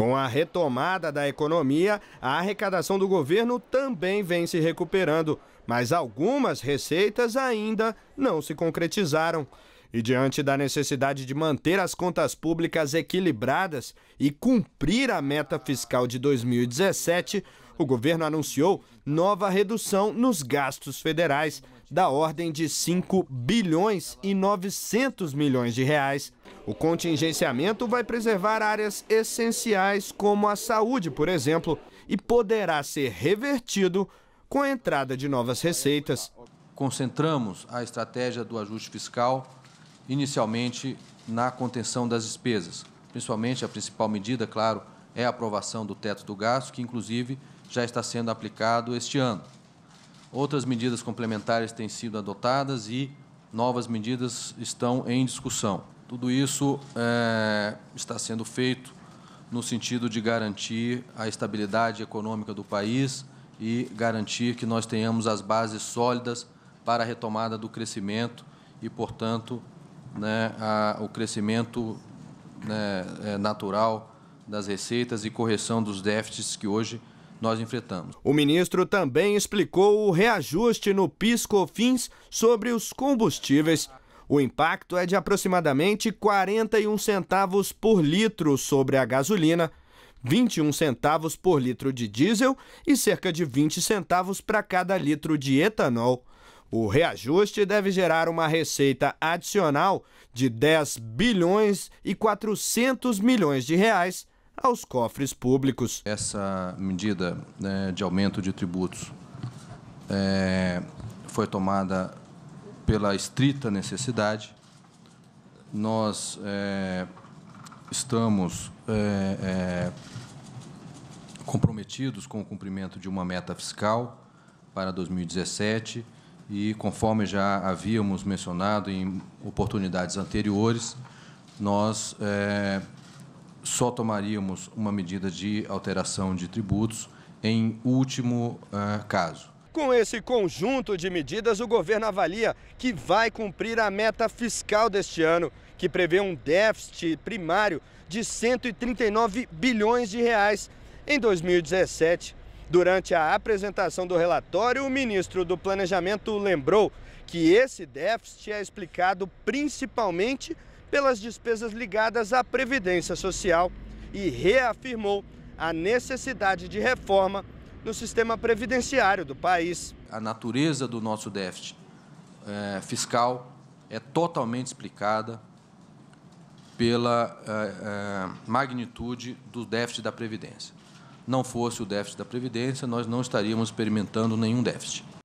Com a retomada da economia, a arrecadação do governo também vem se recuperando, mas algumas receitas ainda não se concretizaram. E diante da necessidade de manter as contas públicas equilibradas e cumprir a meta fiscal de 2017, o governo anunciou nova redução nos gastos federais, da ordem de 5 bilhões e 900 milhões de reais o contingenciamento vai preservar áreas essenciais como a saúde, por exemplo, e poderá ser revertido com a entrada de novas receitas. Concentramos a estratégia do ajuste fiscal inicialmente na contenção das despesas. Principalmente a principal medida, claro, é a aprovação do teto do gasto, que inclusive já está sendo aplicado este ano. Outras medidas complementares têm sido adotadas e novas medidas estão em discussão. Tudo isso é, está sendo feito no sentido de garantir a estabilidade econômica do país e garantir que nós tenhamos as bases sólidas para a retomada do crescimento e, portanto, né, a, o crescimento né, é, natural das receitas e correção dos déficits que hoje nós enfrentamos. O ministro também explicou o reajuste no PIS/COFINS sobre os combustíveis o impacto é de aproximadamente 41 centavos por litro sobre a gasolina, 21 centavos por litro de diesel e cerca de 20 centavos para cada litro de etanol. O reajuste deve gerar uma receita adicional de 10 bilhões e 400 milhões de reais aos cofres públicos. Essa medida né, de aumento de tributos é, foi tomada pela estrita necessidade. Nós é, estamos é, é, comprometidos com o cumprimento de uma meta fiscal para 2017 e, conforme já havíamos mencionado em oportunidades anteriores, nós é, só tomaríamos uma medida de alteração de tributos em último é, caso. Com esse conjunto de medidas, o governo avalia que vai cumprir a meta fiscal deste ano, que prevê um déficit primário de 139 bilhões de reais em 2017. Durante a apresentação do relatório, o ministro do Planejamento lembrou que esse déficit é explicado principalmente pelas despesas ligadas à previdência social e reafirmou a necessidade de reforma no sistema previdenciário do país. A natureza do nosso déficit é, fiscal é totalmente explicada pela é, é, magnitude do déficit da Previdência. Não fosse o déficit da Previdência, nós não estaríamos experimentando nenhum déficit.